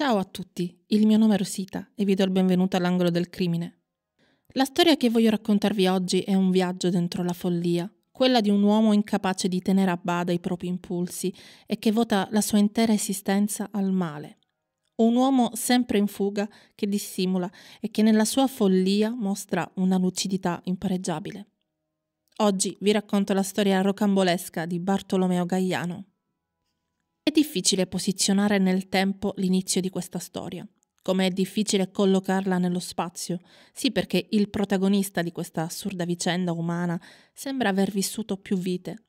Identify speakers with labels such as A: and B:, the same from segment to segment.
A: Ciao a tutti, il mio nome è Rosita e vi do il benvenuto all'angolo del crimine. La storia che voglio raccontarvi oggi è un viaggio dentro la follia, quella di un uomo incapace di tenere a bada i propri impulsi e che vota la sua intera esistenza al male. Un uomo sempre in fuga che dissimula e che nella sua follia mostra una lucidità impareggiabile. Oggi vi racconto la storia rocambolesca di Bartolomeo Gaiano. È difficile posizionare nel tempo l'inizio di questa storia, come è difficile collocarla nello spazio, sì perché il protagonista di questa assurda vicenda umana sembra aver vissuto più vite.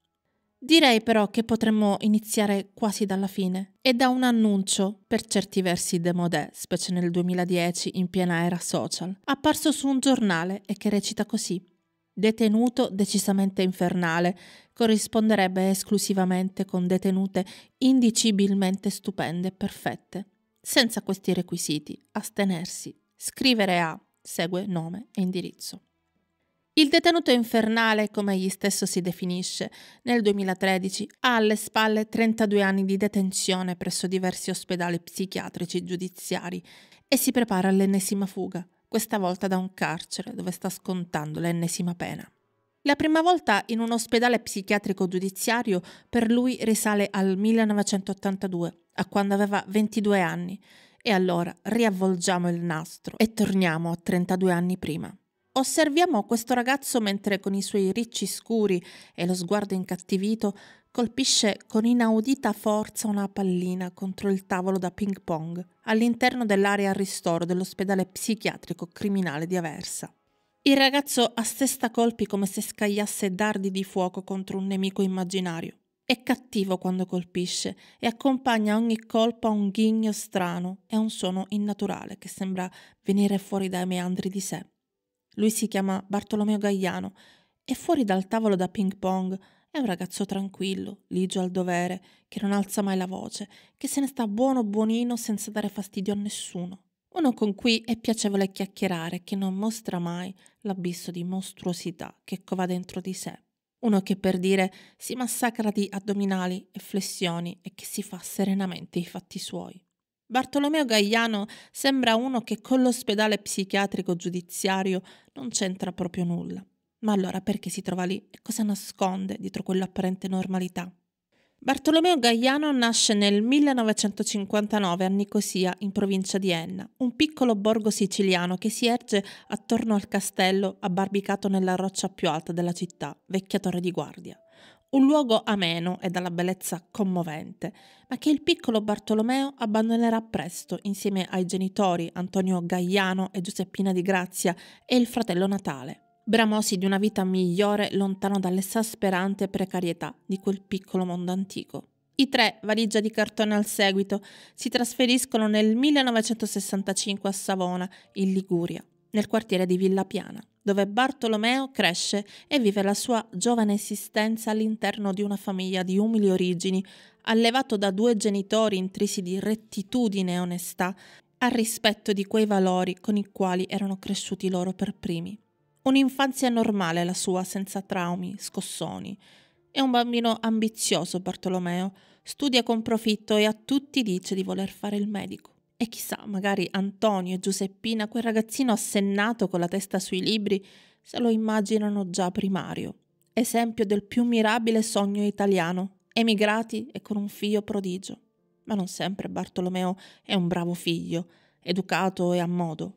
A: Direi però che potremmo iniziare quasi dalla fine e da un annuncio, per certi versi demodè, specie nel 2010 in piena era social, apparso su un giornale e che recita così detenuto decisamente infernale corrisponderebbe esclusivamente con detenute indicibilmente stupende e perfette. Senza questi requisiti, astenersi. Scrivere a segue nome e indirizzo. Il detenuto infernale, come egli stesso si definisce, nel 2013 ha alle spalle 32 anni di detenzione presso diversi ospedali psichiatrici giudiziari e si prepara all'ennesima fuga questa volta da un carcere dove sta scontando l'ennesima pena. La prima volta in un ospedale psichiatrico giudiziario per lui risale al 1982, a quando aveva 22 anni, e allora riavvolgiamo il nastro e torniamo a 32 anni prima. Osserviamo questo ragazzo mentre con i suoi ricci scuri e lo sguardo incattivito colpisce con inaudita forza una pallina contro il tavolo da ping pong all'interno dell'area ristoro dell'ospedale psichiatrico criminale di Aversa. Il ragazzo assesta colpi come se scagliasse dardi di fuoco contro un nemico immaginario. È cattivo quando colpisce e accompagna ogni colpo a un ghigno strano e a un suono innaturale che sembra venire fuori dai meandri di sé. Lui si chiama Bartolomeo Gagliano e fuori dal tavolo da ping pong è un ragazzo tranquillo, ligio al dovere, che non alza mai la voce, che se ne sta buono buonino senza dare fastidio a nessuno. Uno con cui è piacevole chiacchierare, che non mostra mai l'abisso di mostruosità che cova dentro di sé. Uno che per dire si massacra di addominali e flessioni e che si fa serenamente i fatti suoi. Bartolomeo Gagliano sembra uno che con l'ospedale psichiatrico giudiziario non c'entra proprio nulla. Ma allora perché si trova lì e cosa nasconde dietro quell'apparente normalità? Bartolomeo Gaiano nasce nel 1959 a Nicosia, in provincia di Enna, un piccolo borgo siciliano che si erge attorno al castello abbarbicato nella roccia più alta della città, vecchia torre di guardia. Un luogo ameno e dalla bellezza commovente, ma che il piccolo Bartolomeo abbandonerà presto insieme ai genitori Antonio Gaiano e Giuseppina di Grazia e il fratello Natale bramosi di una vita migliore lontano dall'esasperante precarietà di quel piccolo mondo antico. I tre, valigia di cartone al seguito, si trasferiscono nel 1965 a Savona, in Liguria, nel quartiere di Villa Piana, dove Bartolomeo cresce e vive la sua giovane esistenza all'interno di una famiglia di umili origini, allevato da due genitori intrisi di rettitudine e onestà, al rispetto di quei valori con i quali erano cresciuti loro per primi. Un'infanzia normale la sua, senza traumi, scossoni. È un bambino ambizioso Bartolomeo, studia con profitto e a tutti dice di voler fare il medico. E chissà, magari Antonio e Giuseppina, quel ragazzino assennato con la testa sui libri, se lo immaginano già primario. Esempio del più mirabile sogno italiano, emigrati e con un figlio prodigio. Ma non sempre Bartolomeo è un bravo figlio, educato e a modo.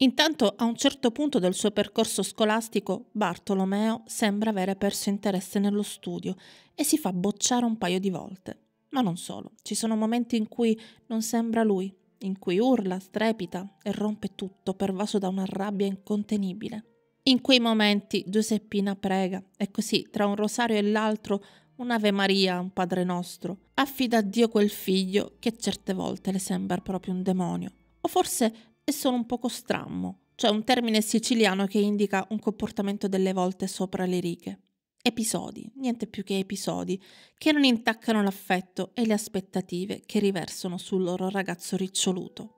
A: Intanto a un certo punto del suo percorso scolastico Bartolomeo sembra avere perso interesse nello studio e si fa bocciare un paio di volte. Ma non solo, ci sono momenti in cui non sembra lui, in cui urla, strepita e rompe tutto, pervaso da una rabbia incontenibile. In quei momenti Giuseppina prega e così tra un rosario e l'altro un'Ave Maria, un Padre nostro, affida a Dio quel figlio che certe volte le sembra proprio un demonio. O forse e sono un poco strammo, cioè un termine siciliano che indica un comportamento delle volte sopra le righe. Episodi, niente più che episodi, che non intaccano l'affetto e le aspettative che riversano sul loro ragazzo riccioluto.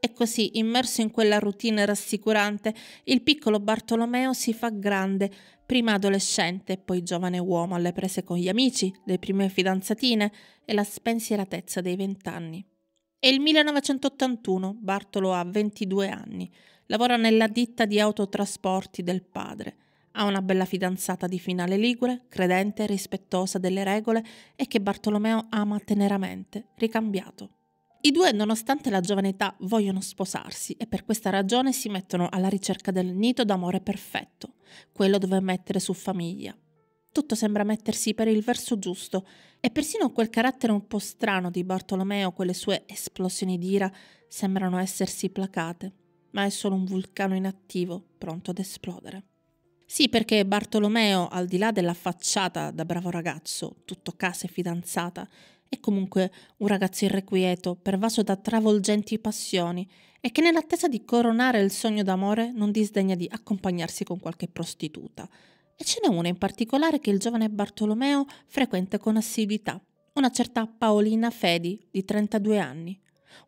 A: E così, immerso in quella routine rassicurante, il piccolo Bartolomeo si fa grande, prima adolescente e poi giovane uomo alle prese con gli amici, le prime fidanzatine e la spensieratezza dei vent'anni. È il 1981, Bartolo ha 22 anni, lavora nella ditta di autotrasporti del padre. Ha una bella fidanzata di finale ligure, credente e rispettosa delle regole e che Bartolomeo ama teneramente, ricambiato. I due, nonostante la giovane età, vogliono sposarsi e per questa ragione si mettono alla ricerca del nido d'amore perfetto, quello dove mettere su famiglia tutto sembra mettersi per il verso giusto e persino quel carattere un po' strano di Bartolomeo, quelle sue esplosioni d'ira, sembrano essersi placate, ma è solo un vulcano inattivo, pronto ad esplodere. Sì, perché Bartolomeo, al di là della facciata da bravo ragazzo, tutto casa e fidanzata, è comunque un ragazzo irrequieto, pervaso da travolgenti passioni e che nell'attesa di coronare il sogno d'amore non disdegna di accompagnarsi con qualche prostituta, e ce n'è una in particolare che il giovane Bartolomeo frequenta con assiduità, una certa Paolina Fedi di 32 anni,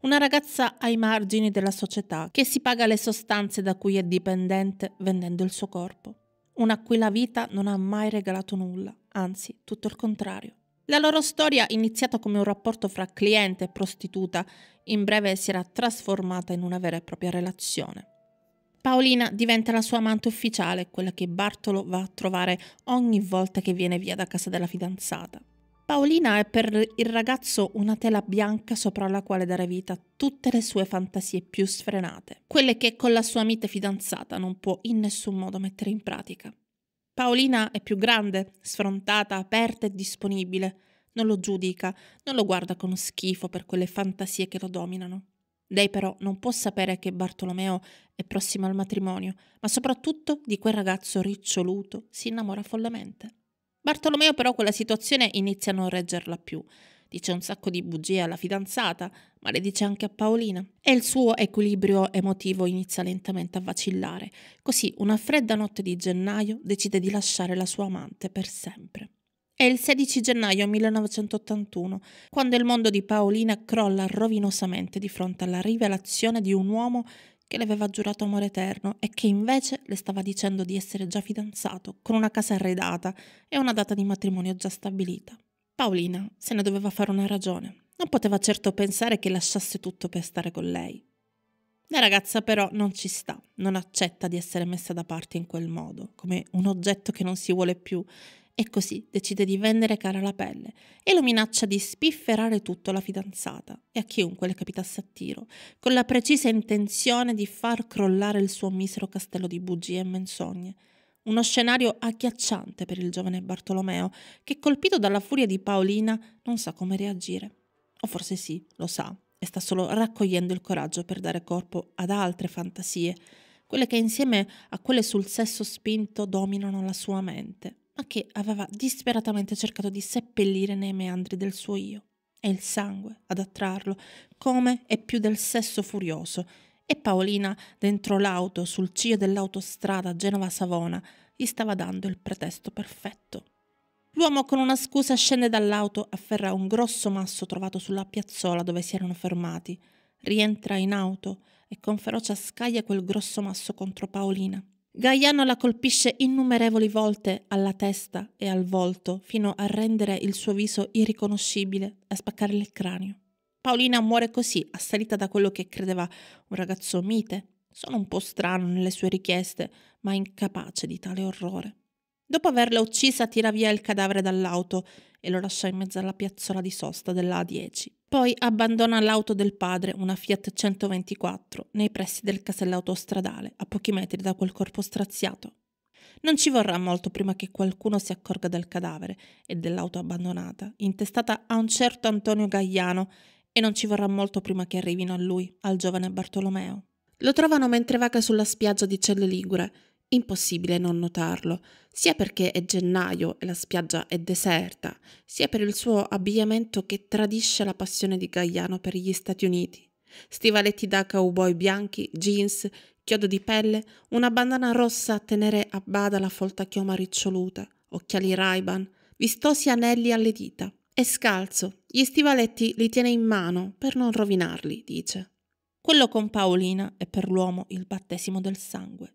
A: una ragazza ai margini della società che si paga le sostanze da cui è dipendente vendendo il suo corpo, una a cui la vita non ha mai regalato nulla, anzi tutto il contrario. La loro storia, iniziata come un rapporto fra cliente e prostituta, in breve si era trasformata in una vera e propria relazione. Paolina diventa la sua amante ufficiale, quella che Bartolo va a trovare ogni volta che viene via da casa della fidanzata. Paolina è per il ragazzo una tela bianca sopra la quale dare vita a tutte le sue fantasie più sfrenate, quelle che con la sua mite fidanzata non può in nessun modo mettere in pratica. Paolina è più grande, sfrontata, aperta e disponibile, non lo giudica, non lo guarda con schifo per quelle fantasie che lo dominano. Lei però non può sapere che Bartolomeo è prossimo al matrimonio, ma soprattutto di quel ragazzo riccioluto si innamora follemente. Bartolomeo però quella situazione inizia a non reggerla più. Dice un sacco di bugie alla fidanzata, ma le dice anche a Paolina. E il suo equilibrio emotivo inizia lentamente a vacillare. Così, una fredda notte di gennaio, decide di lasciare la sua amante per sempre. È il 16 gennaio 1981, quando il mondo di Paolina crolla rovinosamente di fronte alla rivelazione di un uomo che le aveva giurato amore eterno e che invece le stava dicendo di essere già fidanzato, con una casa arredata e una data di matrimonio già stabilita. Paolina se ne doveva fare una ragione. Non poteva certo pensare che lasciasse tutto per stare con lei. La ragazza però non ci sta, non accetta di essere messa da parte in quel modo, come un oggetto che non si vuole più e così decide di vendere cara la pelle e lo minaccia di spifferare tutto alla fidanzata e a chiunque le capitasse a tiro, con la precisa intenzione di far crollare il suo misero castello di bugie e menzogne. Uno scenario agghiacciante per il giovane Bartolomeo, che colpito dalla furia di Paolina non sa come reagire. O forse sì, lo sa, e sta solo raccogliendo il coraggio per dare corpo ad altre fantasie, quelle che insieme a quelle sul sesso spinto dominano la sua mente ma che aveva disperatamente cercato di seppellire nei meandri del suo io. E il sangue ad attrarlo, come e più del sesso furioso. E Paolina, dentro l'auto, sul cio dell'autostrada Genova-Savona, gli stava dando il pretesto perfetto. L'uomo con una scusa scende dall'auto, afferra un grosso masso trovato sulla piazzola dove si erano fermati, rientra in auto e con ferocia scaglia quel grosso masso contro Paolina. Gaiano la colpisce innumerevoli volte alla testa e al volto, fino a rendere il suo viso irriconoscibile e spaccare il cranio. Paolina muore così, assalita da quello che credeva un ragazzo mite, solo un po' strano nelle sue richieste, ma incapace di tale orrore. Dopo averla uccisa, tira via il cadavere dall'auto e lo lascia in mezzo alla piazzola di sosta della A10. Poi abbandona l'auto del padre, una Fiat 124, nei pressi del casello autostradale, a pochi metri da quel corpo straziato. Non ci vorrà molto prima che qualcuno si accorga del cadavere e dell'auto abbandonata, intestata a un certo Antonio Gagliano, e non ci vorrà molto prima che arrivino a lui, al giovane Bartolomeo. Lo trovano mentre vaga sulla spiaggia di Celle Ligure Impossibile non notarlo, sia perché è gennaio e la spiaggia è deserta, sia per il suo abbigliamento che tradisce la passione di Gaiano per gli Stati Uniti. Stivaletti da cowboy bianchi, jeans, chiodo di pelle, una bandana rossa a tenere a bada la folta chioma riccioluta, occhiali Raiban, vistosi anelli alle dita. È scalzo, gli stivaletti li tiene in mano per non rovinarli, dice. Quello con Paolina è per l'uomo il battesimo del sangue.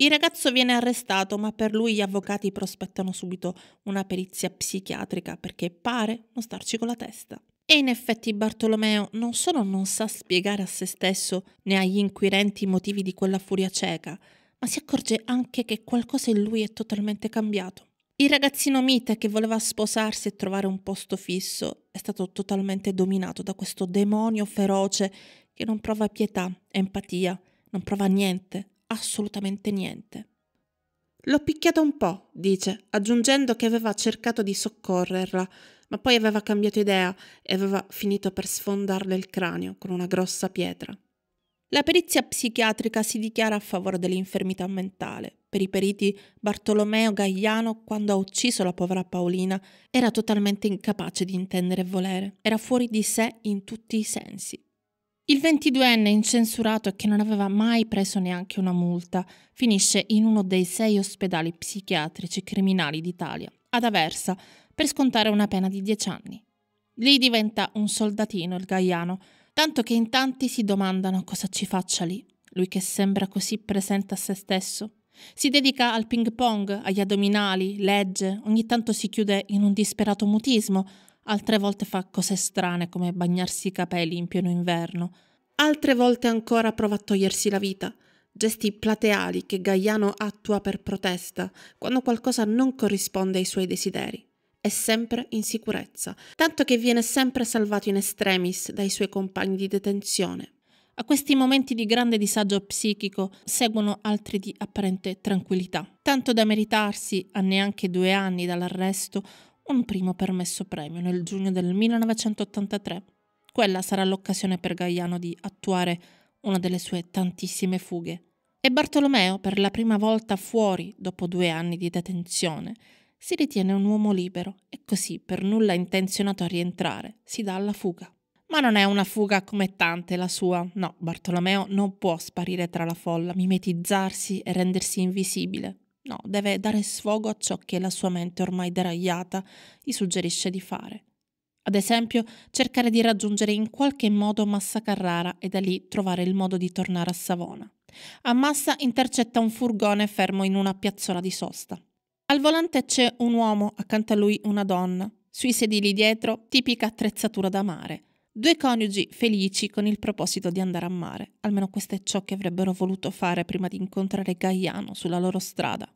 A: Il ragazzo viene arrestato, ma per lui gli avvocati prospettano subito una perizia psichiatrica perché pare non starci con la testa. E in effetti Bartolomeo non solo non sa spiegare a se stesso né agli inquirenti i motivi di quella furia cieca, ma si accorge anche che qualcosa in lui è totalmente cambiato. Il ragazzino mite che voleva sposarsi e trovare un posto fisso è stato totalmente dominato da questo demonio feroce che non prova pietà, empatia, non prova niente, assolutamente niente. L'ho picchiata un po', dice, aggiungendo che aveva cercato di soccorrerla, ma poi aveva cambiato idea e aveva finito per sfondarle il cranio con una grossa pietra. La perizia psichiatrica si dichiara a favore dell'infermità mentale. Per i periti, Bartolomeo Gagliano, quando ha ucciso la povera Paolina, era totalmente incapace di intendere e volere. Era fuori di sé in tutti i sensi. Il 22enne incensurato e che non aveva mai preso neanche una multa finisce in uno dei sei ospedali psichiatrici criminali d'Italia, ad Aversa, per scontare una pena di dieci anni. Lì diventa un soldatino il Gaiano, tanto che in tanti si domandano cosa ci faccia lì, lui che sembra così presente a se stesso. Si dedica al ping pong, agli addominali, legge, ogni tanto si chiude in un disperato mutismo, altre volte fa cose strane come bagnarsi i capelli in pieno inverno, altre volte ancora prova a togliersi la vita, gesti plateali che Gaiano attua per protesta quando qualcosa non corrisponde ai suoi desideri. È sempre in sicurezza, tanto che viene sempre salvato in extremis dai suoi compagni di detenzione. A questi momenti di grande disagio psichico seguono altri di apparente tranquillità, tanto da meritarsi, a neanche due anni dall'arresto, un primo permesso premio nel giugno del 1983. Quella sarà l'occasione per Gaiano di attuare una delle sue tantissime fughe. E Bartolomeo, per la prima volta fuori dopo due anni di detenzione, si ritiene un uomo libero e così, per nulla intenzionato a rientrare, si dà alla fuga. Ma non è una fuga come tante la sua. No, Bartolomeo non può sparire tra la folla, mimetizzarsi e rendersi invisibile. No, deve dare sfogo a ciò che la sua mente ormai deragliata gli suggerisce di fare. Ad esempio, cercare di raggiungere in qualche modo Massa Carrara e da lì trovare il modo di tornare a Savona. A Massa intercetta un furgone fermo in una piazzola di sosta. Al volante c'è un uomo, accanto a lui una donna. Sui sedili dietro, tipica attrezzatura da mare. Due coniugi felici con il proposito di andare a mare. Almeno questo è ciò che avrebbero voluto fare prima di incontrare Gaiano sulla loro strada.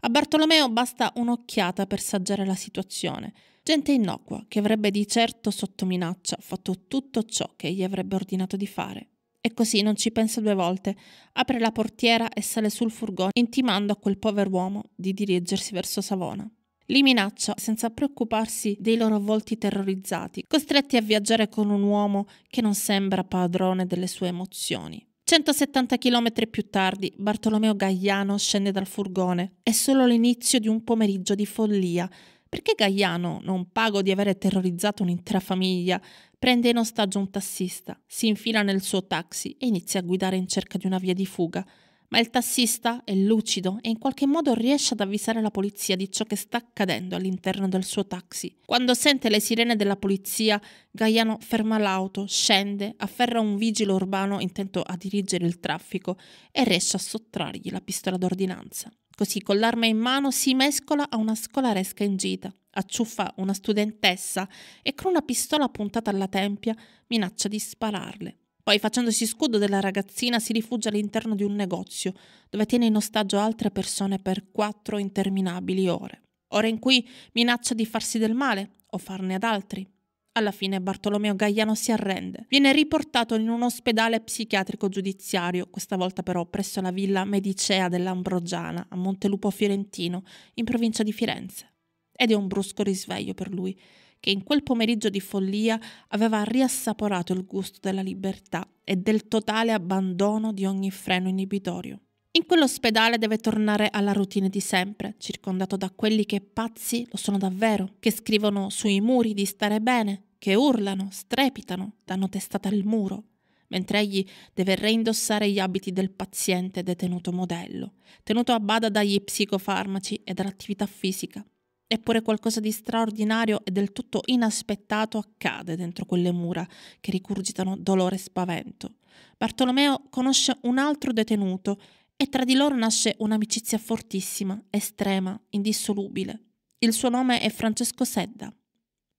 A: A Bartolomeo basta un'occhiata per saggiare la situazione. Gente innocua che avrebbe di certo sotto minaccia fatto tutto ciò che gli avrebbe ordinato di fare. E così non ci pensa due volte, apre la portiera e sale sul furgone, intimando a quel povero uomo di dirigersi verso Savona. Li minaccia senza preoccuparsi dei loro volti terrorizzati, costretti a viaggiare con un uomo che non sembra padrone delle sue emozioni. 170 km più tardi, Bartolomeo Gagliano scende dal furgone. È solo l'inizio di un pomeriggio di follia. Perché Gagliano, non pago di avere terrorizzato un'intera famiglia, prende in ostaggio un tassista, si infila nel suo taxi e inizia a guidare in cerca di una via di fuga ma il tassista è lucido e in qualche modo riesce ad avvisare la polizia di ciò che sta accadendo all'interno del suo taxi. Quando sente le sirene della polizia, Gaiano ferma l'auto, scende, afferra un vigile urbano intento a dirigere il traffico e riesce a sottrargli la pistola d'ordinanza. Così con l'arma in mano si mescola a una scolaresca in gita, acciuffa una studentessa e con una pistola puntata alla tempia minaccia di spararle. Poi, facendosi scudo della ragazzina, si rifugia all'interno di un negozio, dove tiene in ostaggio altre persone per quattro interminabili ore. Ore in cui minaccia di farsi del male o farne ad altri. Alla fine Bartolomeo Gaiano si arrende. Viene riportato in un ospedale psichiatrico giudiziario, questa volta però presso la villa Medicea dell'Ambrogiana, a Montelupo Fiorentino, in provincia di Firenze. Ed è un brusco risveglio per lui, che in quel pomeriggio di follia aveva riassaporato il gusto della libertà e del totale abbandono di ogni freno inibitorio. In quell'ospedale deve tornare alla routine di sempre, circondato da quelli che pazzi lo sono davvero, che scrivono sui muri di stare bene, che urlano, strepitano, danno testata al muro, mentre egli deve reindossare gli abiti del paziente detenuto modello, tenuto a bada dagli psicofarmaci e dall'attività fisica, Eppure qualcosa di straordinario e del tutto inaspettato accade dentro quelle mura che ricurgitano dolore e spavento. Bartolomeo conosce un altro detenuto e tra di loro nasce un'amicizia fortissima, estrema, indissolubile. Il suo nome è Francesco Sedda.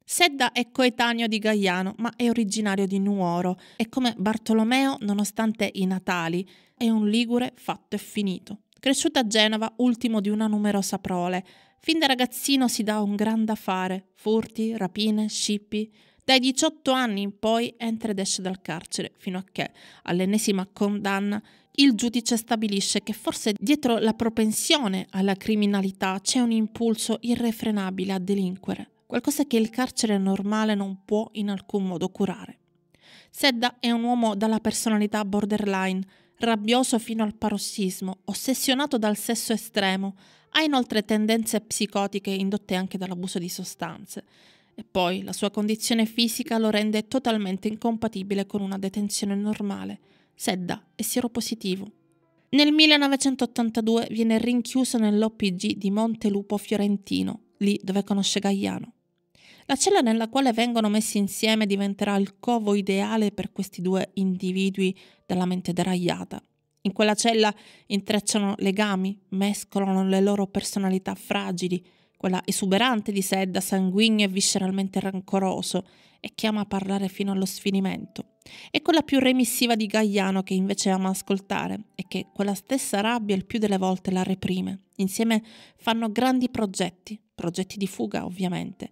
A: Sedda è coetaneo di Gaiano, ma è originario di Nuoro e come Bartolomeo, nonostante i natali, è un ligure fatto e finito. Cresciuto a Genova, ultimo di una numerosa prole, Fin da ragazzino si dà un gran da fare, furti, rapine, scippi. Dai 18 anni in poi entra ed esce dal carcere, fino a che, all'ennesima condanna, il giudice stabilisce che forse dietro la propensione alla criminalità c'è un impulso irrefrenabile a delinquere, qualcosa che il carcere normale non può in alcun modo curare. Sedda è un uomo dalla personalità borderline, rabbioso fino al parossismo, ossessionato dal sesso estremo, ha inoltre tendenze psicotiche indotte anche dall'abuso di sostanze e poi la sua condizione fisica lo rende totalmente incompatibile con una detenzione normale, sedda e sieropositivo. Nel 1982 viene rinchiuso nell'OPG di Montelupo Fiorentino, lì dove conosce Gaiano. La cella nella quale vengono messi insieme diventerà il covo ideale per questi due individui dalla mente deragliata. In quella cella intrecciano legami, mescolano le loro personalità fragili, quella esuberante di sedda, sanguigno e visceralmente rancoroso, e che ama parlare fino allo sfinimento, e quella più remissiva di Gaiano, che invece ama ascoltare e che quella stessa rabbia il più delle volte la reprime. Insieme fanno grandi progetti, progetti di fuga ovviamente,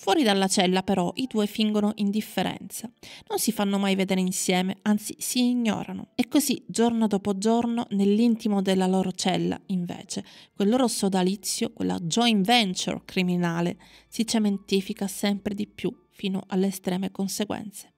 A: Fuori dalla cella, però, i due fingono indifferenza. Non si fanno mai vedere insieme, anzi si ignorano. E così, giorno dopo giorno, nell'intimo della loro cella, invece, quel loro sodalizio, quella joint venture criminale, si cementifica sempre di più fino alle estreme conseguenze.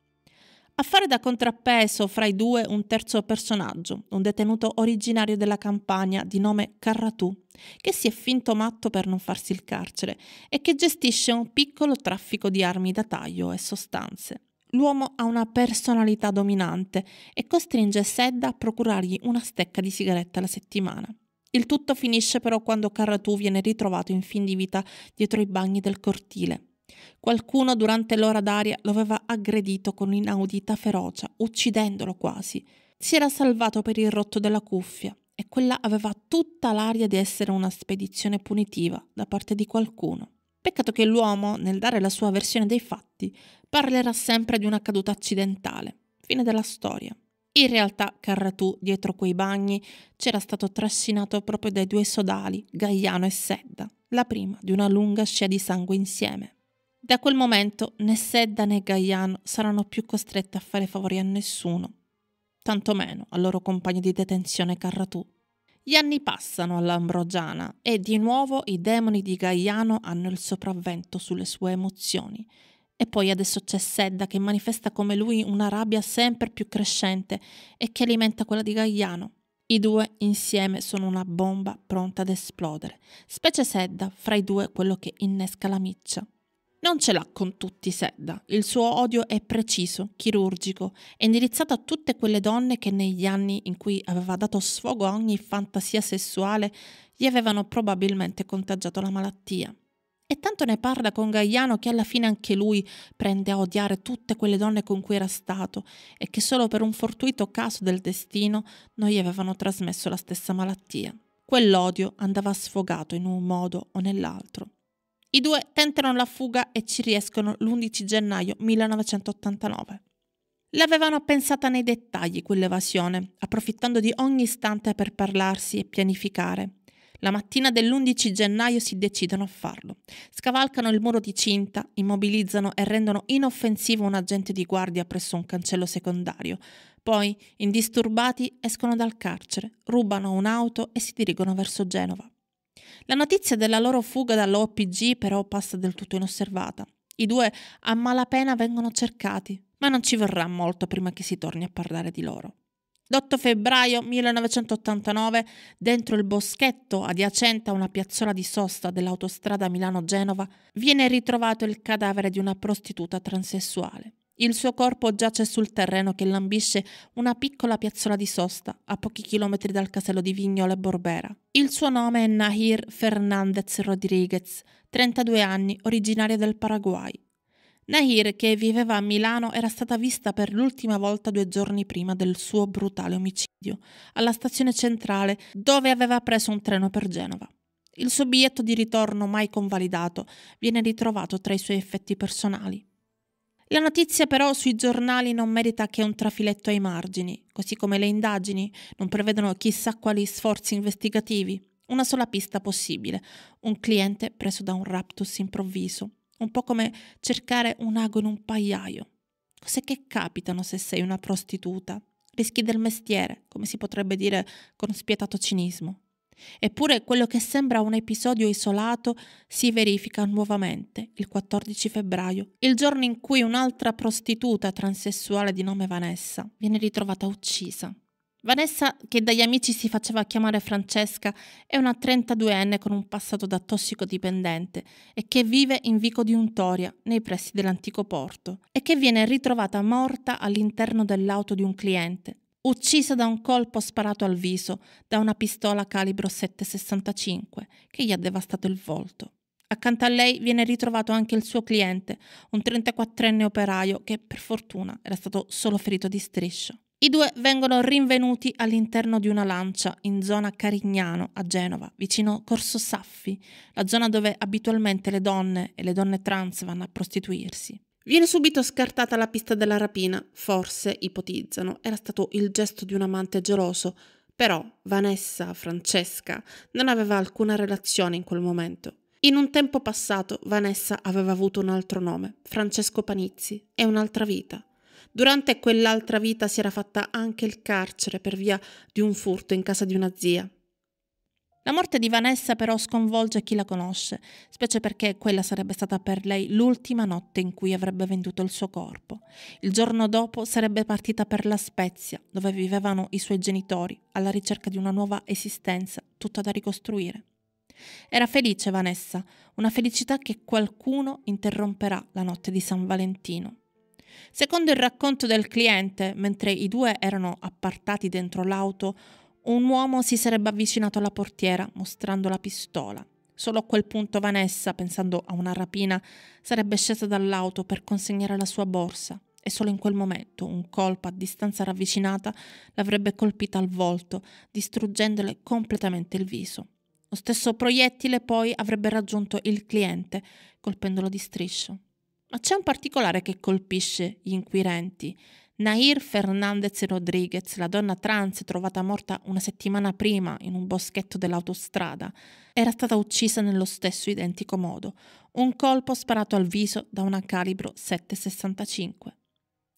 A: A fare da contrappeso fra i due un terzo personaggio, un detenuto originario della campagna di nome Carratù, che si è finto matto per non farsi il carcere e che gestisce un piccolo traffico di armi da taglio e sostanze. L'uomo ha una personalità dominante e costringe Sedda a procurargli una stecca di sigaretta alla settimana. Il tutto finisce però quando Carratù viene ritrovato in fin di vita dietro i bagni del cortile, Qualcuno durante l'ora d'aria lo aveva aggredito con inaudita ferocia, uccidendolo quasi. Si era salvato per il rotto della cuffia e quella aveva tutta l'aria di essere una spedizione punitiva da parte di qualcuno. Peccato che l'uomo, nel dare la sua versione dei fatti, parlerà sempre di una caduta accidentale. Fine della storia. In realtà Carratù, dietro quei bagni, c'era stato trascinato proprio dai due sodali, Gaiano e Sedda, la prima di una lunga scia di sangue insieme. Da quel momento né Sedda né Gaiano saranno più costrette a fare favori a nessuno, tantomeno al loro compagno di detenzione Carratù. Gli anni passano all'Ambrogiana e di nuovo i demoni di Gaiano hanno il sopravvento sulle sue emozioni. E poi adesso c'è Sedda che manifesta come lui una rabbia sempre più crescente e che alimenta quella di Gaiano. I due insieme sono una bomba pronta ad esplodere, specie Sedda fra i due quello che innesca la miccia. Non ce l'ha con tutti Sedda, il suo odio è preciso, chirurgico e indirizzato a tutte quelle donne che negli anni in cui aveva dato sfogo a ogni fantasia sessuale gli avevano probabilmente contagiato la malattia. E tanto ne parla con Gaiano che alla fine anche lui prende a odiare tutte quelle donne con cui era stato e che solo per un fortuito caso del destino non gli avevano trasmesso la stessa malattia. Quell'odio andava sfogato in un modo o nell'altro. I due tentano la fuga e ci riescono l'11 gennaio 1989. L'avevano pensata nei dettagli quell'evasione, approfittando di ogni istante per parlarsi e pianificare. La mattina dell'11 gennaio si decidono a farlo. Scavalcano il muro di cinta, immobilizzano e rendono inoffensivo un agente di guardia presso un cancello secondario. Poi, indisturbati, escono dal carcere, rubano un'auto e si dirigono verso Genova. La notizia della loro fuga dall'OPG però passa del tutto inosservata. I due a malapena vengono cercati, ma non ci vorrà molto prima che si torni a parlare di loro. L'8 febbraio 1989, dentro il boschetto adiacente a una piazzola di sosta dell'autostrada Milano-Genova, viene ritrovato il cadavere di una prostituta transessuale. Il suo corpo giace sul terreno che lambisce una piccola piazzola di sosta a pochi chilometri dal casello di Vignola e Borbera. Il suo nome è Nahir Fernandez Rodriguez, 32 anni, originaria del Paraguay. Nahir, che viveva a Milano, era stata vista per l'ultima volta due giorni prima del suo brutale omicidio, alla stazione centrale dove aveva preso un treno per Genova. Il suo biglietto di ritorno, mai convalidato, viene ritrovato tra i suoi effetti personali. La notizia però sui giornali non merita che un trafiletto ai margini, così come le indagini non prevedono chissà quali sforzi investigativi. Una sola pista possibile, un cliente preso da un raptus improvviso, un po' come cercare un ago in un pagliaio. Cose che capitano se sei una prostituta? Rischi del mestiere, come si potrebbe dire con spietato cinismo. Eppure quello che sembra un episodio isolato si verifica nuovamente il 14 febbraio, il giorno in cui un'altra prostituta transessuale di nome Vanessa viene ritrovata uccisa. Vanessa, che dagli amici si faceva chiamare Francesca, è una 32enne con un passato da tossicodipendente e che vive in Vico di Untoria, nei pressi dell'antico porto, e che viene ritrovata morta all'interno dell'auto di un cliente, uccisa da un colpo sparato al viso da una pistola calibro 7,65 che gli ha devastato il volto. Accanto a lei viene ritrovato anche il suo cliente, un 34enne operaio che per fortuna era stato solo ferito di striscio. I due vengono rinvenuti all'interno di una lancia in zona Carignano, a Genova, vicino Corso Saffi, la zona dove abitualmente le donne e le donne trans vanno a prostituirsi. Viene subito scartata la pista della rapina, forse, ipotizzano, era stato il gesto di un amante geloso, però Vanessa, Francesca, non aveva alcuna relazione in quel momento. In un tempo passato Vanessa aveva avuto un altro nome, Francesco Panizzi, e un'altra vita. Durante quell'altra vita si era fatta anche il carcere per via di un furto in casa di una zia. La morte di Vanessa però sconvolge chi la conosce, specie perché quella sarebbe stata per lei l'ultima notte in cui avrebbe venduto il suo corpo. Il giorno dopo sarebbe partita per la Spezia, dove vivevano i suoi genitori, alla ricerca di una nuova esistenza, tutta da ricostruire. Era felice Vanessa, una felicità che qualcuno interromperà la notte di San Valentino. Secondo il racconto del cliente, mentre i due erano appartati dentro l'auto, un uomo si sarebbe avvicinato alla portiera mostrando la pistola. Solo a quel punto Vanessa, pensando a una rapina, sarebbe scesa dall'auto per consegnare la sua borsa e solo in quel momento un colpo a distanza ravvicinata l'avrebbe colpita al volto, distruggendole completamente il viso. Lo stesso proiettile poi avrebbe raggiunto il cliente, colpendolo di striscio. Ma c'è un particolare che colpisce gli inquirenti. Nair Fernandez Rodriguez, la donna trans trovata morta una settimana prima in un boschetto dell'autostrada, era stata uccisa nello stesso identico modo, un colpo sparato al viso da una calibro 765.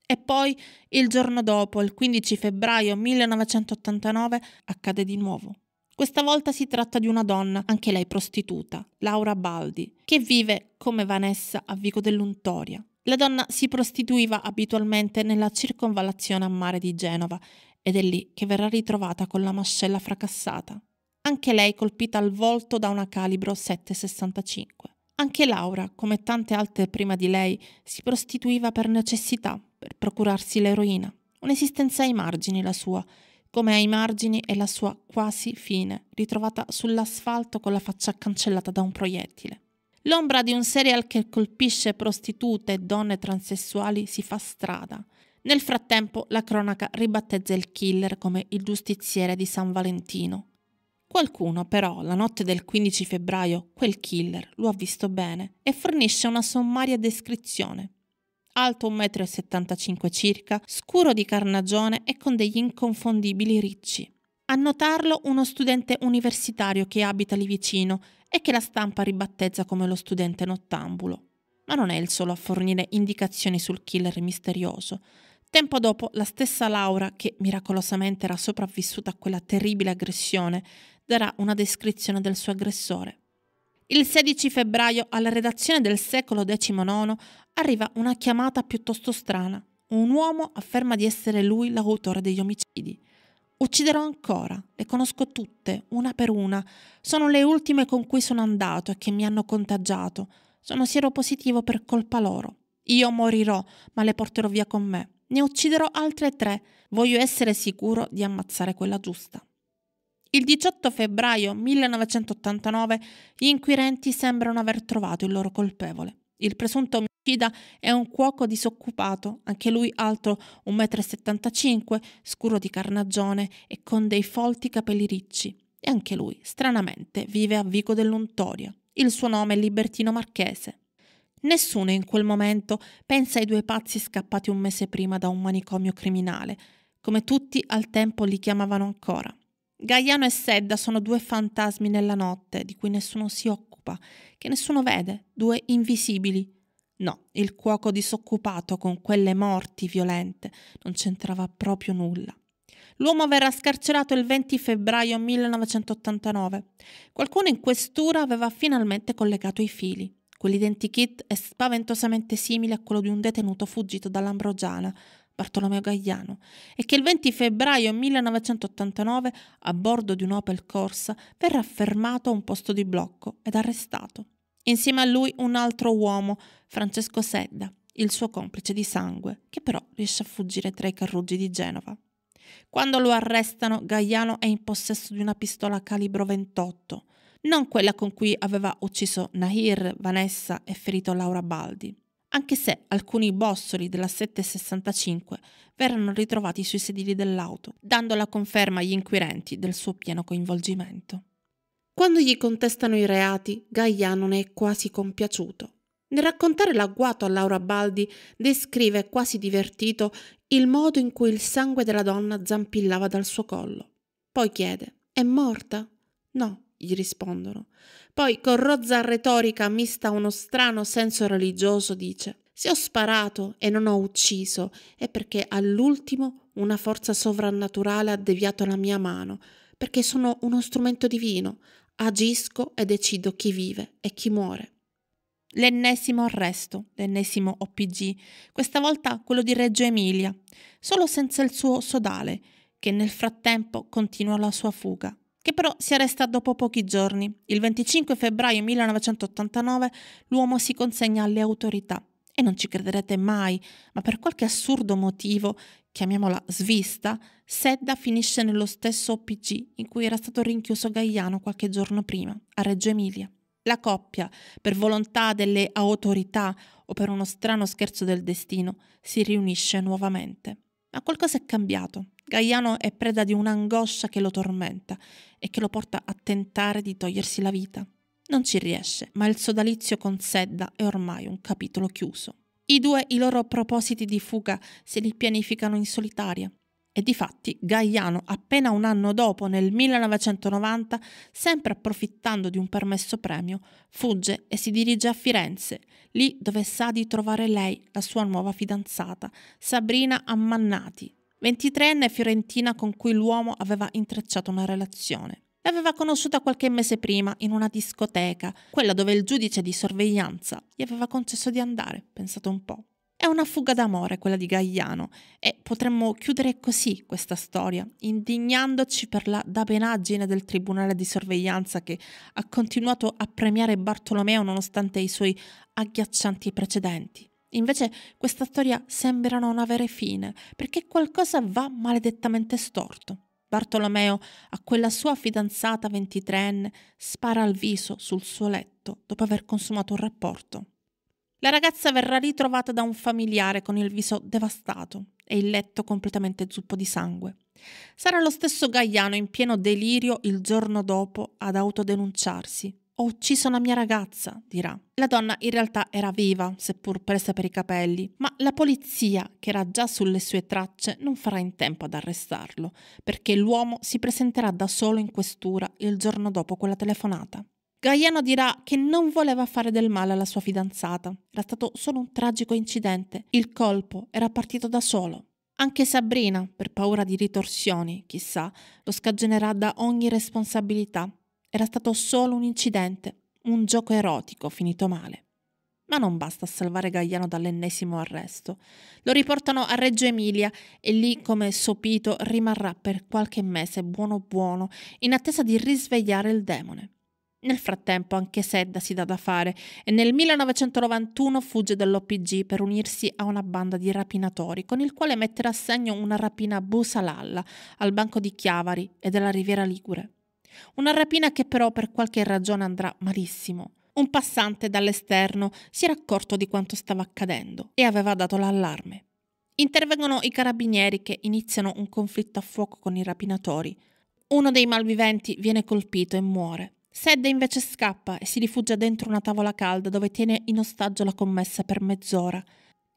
A: E poi, il giorno dopo, il 15 febbraio 1989, accade di nuovo. Questa volta si tratta di una donna, anche lei prostituta, Laura Baldi, che vive come Vanessa a Vico dell'Untoria, la donna si prostituiva abitualmente nella circonvallazione a mare di Genova ed è lì che verrà ritrovata con la mascella fracassata. Anche lei colpita al volto da una calibro 765. Anche Laura, come tante altre prima di lei, si prostituiva per necessità, per procurarsi l'eroina. Un'esistenza ai margini la sua, come ai margini è la sua quasi fine, ritrovata sull'asfalto con la faccia cancellata da un proiettile. L'ombra di un serial che colpisce prostitute e donne transessuali si fa strada. Nel frattempo la cronaca ribattezza il killer come il giustiziere di San Valentino. Qualcuno però, la notte del 15 febbraio, quel killer lo ha visto bene e fornisce una sommaria descrizione. Alto 1,75 m circa, scuro di carnagione e con degli inconfondibili ricci. A notarlo uno studente universitario che abita lì vicino e che la stampa ribattezza come lo studente nottambulo. Ma non è il solo a fornire indicazioni sul killer misterioso. Tempo dopo, la stessa Laura, che miracolosamente era sopravvissuta a quella terribile aggressione, darà una descrizione del suo aggressore. Il 16 febbraio, alla redazione del secolo XIX, arriva una chiamata piuttosto strana. Un uomo afferma di essere lui l'autore degli omicidi. Ucciderò ancora, le conosco tutte, una per una. Sono le ultime con cui sono andato e che mi hanno contagiato. Sono siero positivo per colpa loro. Io morirò, ma le porterò via con me. Ne ucciderò altre tre. Voglio essere sicuro di ammazzare quella giusta. Il 18 febbraio 1989 gli inquirenti sembrano aver trovato il loro colpevole. Il presunto Shida è un cuoco disoccupato, anche lui alto 1,75 m, scuro di carnagione e con dei folti capelli ricci. E anche lui, stranamente, vive a Vico dell'Untoria. Il suo nome è Libertino Marchese. Nessuno in quel momento pensa ai due pazzi scappati un mese prima da un manicomio criminale, come tutti al tempo li chiamavano ancora. Gaiano e Sedda sono due fantasmi nella notte di cui nessuno si occupa, che nessuno vede, due invisibili, No, il cuoco disoccupato con quelle morti violente non c'entrava proprio nulla. L'uomo verrà scarcerato il 20 febbraio 1989. Qualcuno in questura aveva finalmente collegato i fili. Quell'identikit è spaventosamente simile a quello di un detenuto fuggito dall'Ambrogiana, Bartolomeo Gagliano, e che il 20 febbraio 1989, a bordo di un Opel Corsa, verrà fermato a un posto di blocco ed arrestato. Insieme a lui un altro uomo, Francesco Sedda, il suo complice di sangue, che però riesce a fuggire tra i carruggi di Genova. Quando lo arrestano, Gaiano è in possesso di una pistola calibro 28, non quella con cui aveva ucciso Nahir, Vanessa e ferito Laura Baldi, anche se alcuni bossoli della 765 verranno ritrovati sui sedili dell'auto, dando la conferma agli inquirenti del suo pieno coinvolgimento. Quando gli contestano i reati, Gaianone è quasi compiaciuto. Nel raccontare l'agguato a Laura Baldi descrive quasi divertito il modo in cui il sangue della donna zampillava dal suo collo. Poi chiede: È morta? No, gli rispondono. Poi, con rozza retorica mista a uno strano senso religioso, dice: Se ho sparato e non ho ucciso, è perché all'ultimo una forza sovrannaturale ha deviato la mia mano, perché sono uno strumento divino, agisco e decido chi vive e chi muore. L'ennesimo arresto, l'ennesimo OPG, questa volta quello di Reggio Emilia, solo senza il suo sodale, che nel frattempo continua la sua fuga, che però si arresta dopo pochi giorni. Il 25 febbraio 1989 l'uomo si consegna alle autorità. E non ci crederete mai, ma per qualche assurdo motivo chiamiamola svista, Sedda finisce nello stesso OPG in cui era stato rinchiuso Gaiano qualche giorno prima, a Reggio Emilia. La coppia, per volontà delle autorità o per uno strano scherzo del destino, si riunisce nuovamente. Ma qualcosa è cambiato. Gaiano è preda di un'angoscia che lo tormenta e che lo porta a tentare di togliersi la vita. Non ci riesce, ma il sodalizio con Sedda è ormai un capitolo chiuso. I due i loro propositi di fuga se li pianificano in solitaria. E difatti Gaiano, appena un anno dopo, nel 1990, sempre approfittando di un permesso premio, fugge e si dirige a Firenze, lì dove sa di trovare lei, la sua nuova fidanzata, Sabrina Ammannati, 23enne fiorentina con cui l'uomo aveva intrecciato una relazione l'aveva conosciuta qualche mese prima in una discoteca, quella dove il giudice di sorveglianza gli aveva concesso di andare, pensate un po'. È una fuga d'amore quella di Gagliano e potremmo chiudere così questa storia, indignandoci per la dabenaggine del Tribunale di Sorveglianza che ha continuato a premiare Bartolomeo nonostante i suoi agghiaccianti precedenti. Invece questa storia sembra non avere fine, perché qualcosa va maledettamente storto. Bartolomeo a quella sua fidanzata ventitreenne spara al viso sul suo letto dopo aver consumato un rapporto. La ragazza verrà ritrovata da un familiare con il viso devastato e il letto completamente zuppo di sangue. Sarà lo stesso Gaiano in pieno delirio il giorno dopo ad autodenunciarsi ho ucciso la mia ragazza, dirà. La donna in realtà era viva, seppur presa per i capelli, ma la polizia, che era già sulle sue tracce, non farà in tempo ad arrestarlo, perché l'uomo si presenterà da solo in questura il giorno dopo quella telefonata. Gaiano dirà che non voleva fare del male alla sua fidanzata, era stato solo un tragico incidente, il colpo era partito da solo. Anche Sabrina, per paura di ritorsioni, chissà, lo scagionerà da ogni responsabilità era stato solo un incidente, un gioco erotico finito male. Ma non basta a salvare Gagliano dall'ennesimo arresto. Lo riportano a Reggio Emilia e lì, come sopito, rimarrà per qualche mese buono buono, in attesa di risvegliare il demone. Nel frattempo anche Sedda si dà da fare e nel 1991 fugge dall'OPG per unirsi a una banda di rapinatori con il quale metterà a segno una rapina a Busalalla, al banco di Chiavari e della Riviera Ligure. Una rapina che però per qualche ragione andrà malissimo. Un passante dall'esterno si era accorto di quanto stava accadendo e aveva dato l'allarme. Intervengono i carabinieri che iniziano un conflitto a fuoco con i rapinatori. Uno dei malviventi viene colpito e muore. Sedde invece scappa e si rifugia dentro una tavola calda dove tiene in ostaggio la commessa per mezz'ora.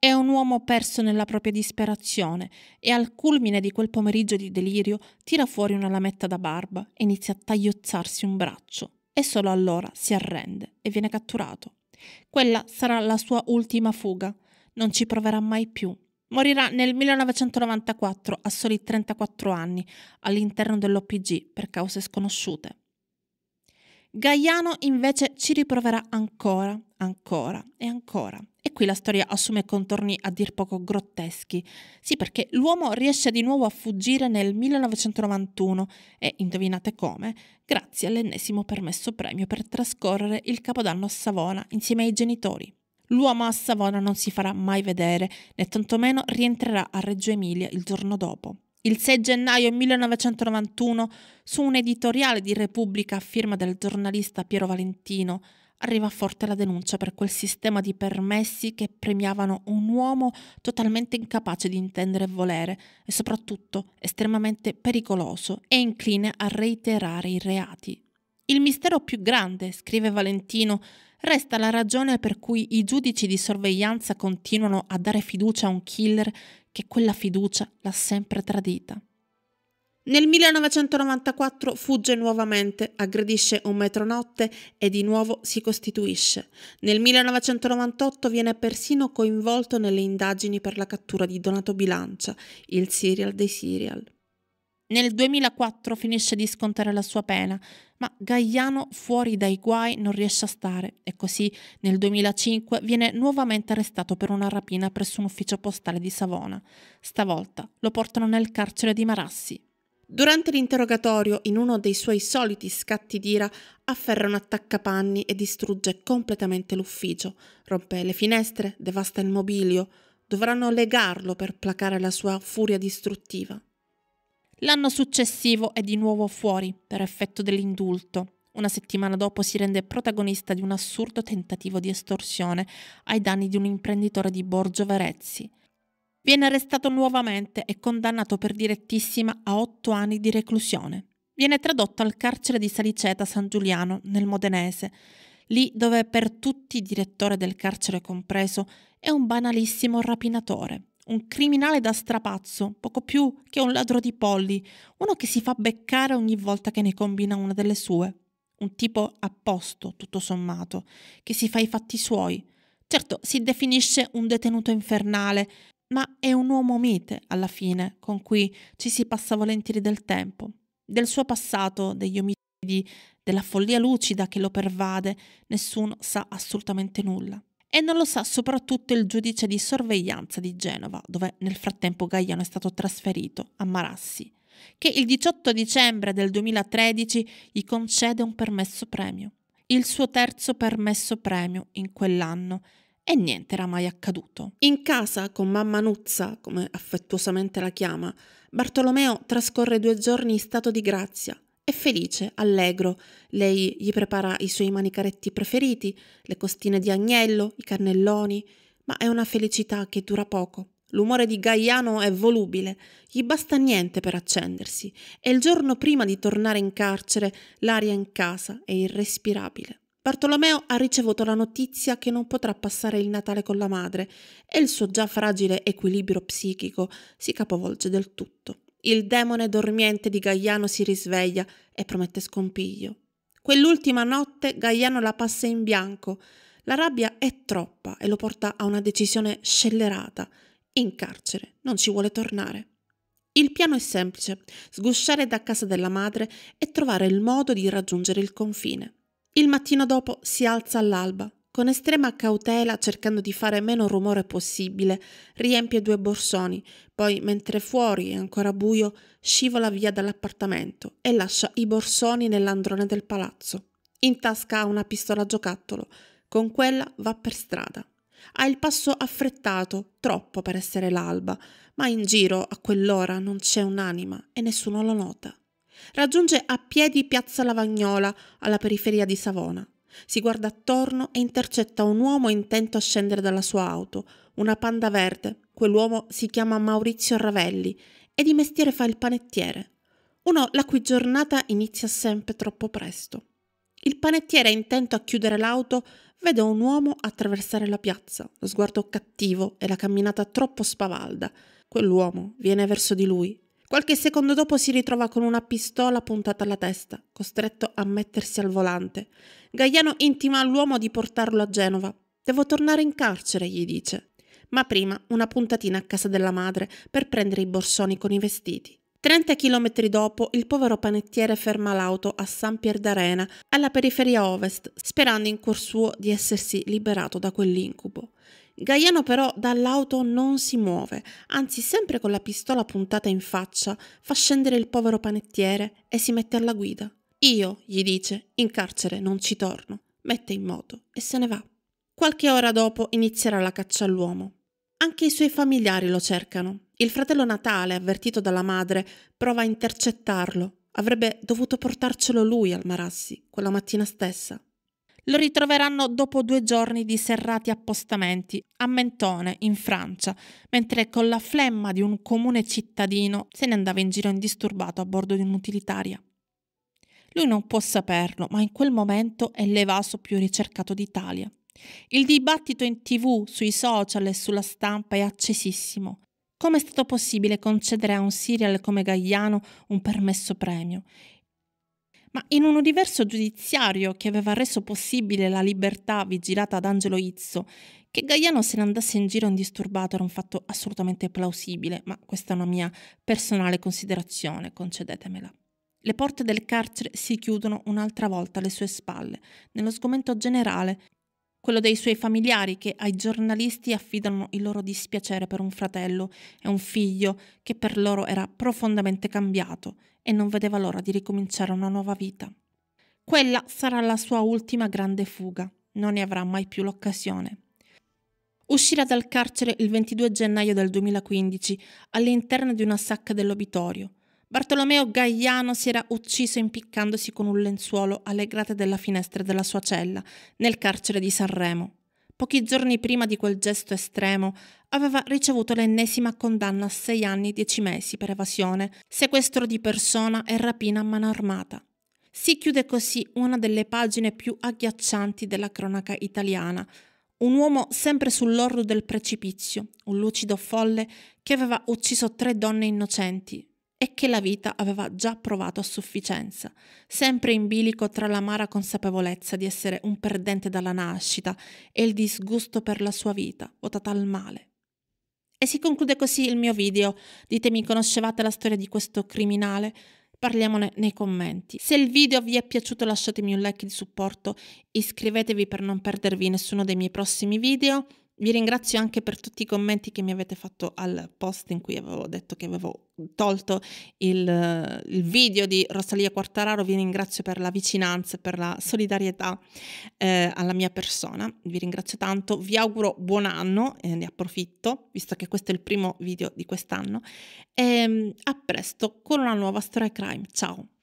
A: È un uomo perso nella propria disperazione e al culmine di quel pomeriggio di delirio tira fuori una lametta da barba e inizia a tagliozzarsi un braccio e solo allora si arrende e viene catturato. Quella sarà la sua ultima fuga, non ci proverà mai più. Morirà nel 1994 a soli 34 anni all'interno dell'OPG per cause sconosciute. Gaiano invece ci riproverà ancora, ancora e ancora qui la storia assume contorni a dir poco grotteschi. Sì, perché l'uomo riesce di nuovo a fuggire nel 1991 e, indovinate come, grazie all'ennesimo permesso premio per trascorrere il Capodanno a Savona insieme ai genitori. L'uomo a Savona non si farà mai vedere, né tantomeno rientrerà a Reggio Emilia il giorno dopo. Il 6 gennaio 1991, su un editoriale di Repubblica a firma del giornalista Piero Valentino, arriva forte la denuncia per quel sistema di permessi che premiavano un uomo totalmente incapace di intendere e volere e soprattutto estremamente pericoloso e incline a reiterare i reati. Il mistero più grande, scrive Valentino, resta la ragione per cui i giudici di sorveglianza continuano a dare fiducia a un killer che quella fiducia l'ha sempre tradita. Nel 1994 fugge nuovamente, aggredisce un metronotte e di nuovo si costituisce. Nel 1998 viene persino coinvolto nelle indagini per la cattura di Donato Bilancia, il serial dei serial. Nel 2004 finisce di scontare la sua pena, ma Gaiano fuori dai guai non riesce a stare e così nel 2005 viene nuovamente arrestato per una rapina presso un ufficio postale di Savona. Stavolta lo portano nel carcere di Marassi. Durante l'interrogatorio, in uno dei suoi soliti scatti d'ira, afferra un attaccapanni e distrugge completamente l'ufficio, rompe le finestre, devasta il mobilio. Dovranno legarlo per placare la sua furia distruttiva. L'anno successivo è di nuovo fuori per effetto dell'indulto. Una settimana dopo si rende protagonista di un assurdo tentativo di estorsione ai danni di un imprenditore di Borgio Verezzi. Viene arrestato nuovamente e condannato per direttissima a otto anni di reclusione. Viene tradotto al carcere di Saliceta San Giuliano, nel Modenese, lì dove per tutti il direttore del carcere compreso è un banalissimo rapinatore, un criminale da strapazzo, poco più che un ladro di polli, uno che si fa beccare ogni volta che ne combina una delle sue. Un tipo a posto, tutto sommato, che si fa i fatti suoi. Certo, si definisce un detenuto infernale, ma è un uomo mite alla fine, con cui ci si passa volentieri del tempo, del suo passato, degli omicidi, della follia lucida che lo pervade, nessuno sa assolutamente nulla. E non lo sa soprattutto il giudice di sorveglianza di Genova, dove nel frattempo Gaiano è stato trasferito a Marassi, che il 18 dicembre del 2013 gli concede un permesso premio, il suo terzo permesso premio in quell'anno, e niente era mai accaduto. In casa con mamma Nuzza, come affettuosamente la chiama, Bartolomeo trascorre due giorni in stato di grazia. È felice, allegro. Lei gli prepara i suoi manicaretti preferiti, le costine di agnello, i cannelloni, ma è una felicità che dura poco. L'umore di Gaiano è volubile, gli basta niente per accendersi e il giorno prima di tornare in carcere l'aria in casa è irrespirabile. Bartolomeo ha ricevuto la notizia che non potrà passare il Natale con la madre e il suo già fragile equilibrio psichico si capovolge del tutto. Il demone dormiente di Gaiano si risveglia e promette scompiglio. Quell'ultima notte Gaiano la passa in bianco. La rabbia è troppa e lo porta a una decisione scellerata. In carcere, non ci vuole tornare. Il piano è semplice, sgusciare da casa della madre e trovare il modo di raggiungere il confine. Il mattino dopo si alza all'alba. Con estrema cautela, cercando di fare meno rumore possibile, riempie due borsoni, poi, mentre fuori è ancora buio, scivola via dall'appartamento e lascia i borsoni nell'androne del palazzo. In tasca ha una pistola a giocattolo, con quella va per strada. Ha il passo affrettato, troppo per essere l'alba, ma in giro a quell'ora non c'è un'anima e nessuno lo nota. Raggiunge a piedi Piazza Lavagnola, alla periferia di Savona. Si guarda attorno e intercetta un uomo intento a scendere dalla sua auto, una panda verde. Quell'uomo si chiama Maurizio Ravelli e di mestiere fa il panettiere. Uno la cui giornata inizia sempre troppo presto. Il panettiere intento a chiudere l'auto vede un uomo attraversare la piazza, lo sguardo cattivo e la camminata troppo spavalda. Quell'uomo viene verso di lui Qualche secondo dopo si ritrova con una pistola puntata alla testa, costretto a mettersi al volante. Gaiano intima all'uomo di portarlo a Genova. Devo tornare in carcere, gli dice. Ma prima una puntatina a casa della madre per prendere i borsoni con i vestiti. 30 chilometri dopo il povero panettiere ferma l'auto a San Pier d'Arena, alla periferia ovest, sperando in cuor suo di essersi liberato da quell'incubo. Gaiano però dall'auto non si muove, anzi sempre con la pistola puntata in faccia fa scendere il povero panettiere e si mette alla guida. Io, gli dice, in carcere non ci torno, mette in moto e se ne va. Qualche ora dopo inizierà la caccia all'uomo. Anche i suoi familiari lo cercano. Il fratello Natale, avvertito dalla madre, prova a intercettarlo. Avrebbe dovuto portarcelo lui al Marassi, quella mattina stessa lo ritroveranno dopo due giorni di serrati appostamenti a Mentone, in Francia, mentre con la flemma di un comune cittadino se ne andava in giro indisturbato a bordo di un'utilitaria. Lui non può saperlo, ma in quel momento è l'evaso più ricercato d'Italia. Il dibattito in tv, sui social e sulla stampa è accesissimo. Come è stato possibile concedere a un serial come Gagliano un permesso premio? Ma in un universo giudiziario che aveva reso possibile la libertà vigilata ad Angelo Izzo, che Gaiano se ne andasse in giro indisturbato era un fatto assolutamente plausibile, ma questa è una mia personale considerazione, concedetemela. Le porte del carcere si chiudono un'altra volta alle sue spalle, nello sgomento generale quello dei suoi familiari che ai giornalisti affidano il loro dispiacere per un fratello e un figlio che per loro era profondamente cambiato e non vedeva l'ora di ricominciare una nuova vita. Quella sarà la sua ultima grande fuga, non ne avrà mai più l'occasione. Uscirà dal carcere il 22 gennaio del 2015 all'interno di una sacca dell'obitorio. Bartolomeo Gaiano si era ucciso impiccandosi con un lenzuolo alle grate della finestra della sua cella, nel carcere di Sanremo. Pochi giorni prima di quel gesto estremo, aveva ricevuto l'ennesima condanna a sei anni e dieci mesi per evasione, sequestro di persona e rapina a mano armata. Si chiude così una delle pagine più agghiaccianti della cronaca italiana, un uomo sempre sull'orlo del precipizio, un lucido folle che aveva ucciso tre donne innocenti, e che la vita aveva già provato a sufficienza, sempre in bilico tra l'amara consapevolezza di essere un perdente dalla nascita e il disgusto per la sua vita, votata al male. E si conclude così il mio video. Ditemi, conoscevate la storia di questo criminale? Parliamone nei commenti. Se il video vi è piaciuto lasciatemi un like di supporto, iscrivetevi per non perdervi nessuno dei miei prossimi video vi ringrazio anche per tutti i commenti che mi avete fatto al post in cui avevo detto che avevo tolto il, il video di Rosalia Quartararo. Vi ringrazio per la vicinanza e per la solidarietà eh, alla mia persona. Vi ringrazio tanto. Vi auguro buon anno e ne approfitto, visto che questo è il primo video di quest'anno. E, ehm, a presto con una nuova Story crime. Ciao!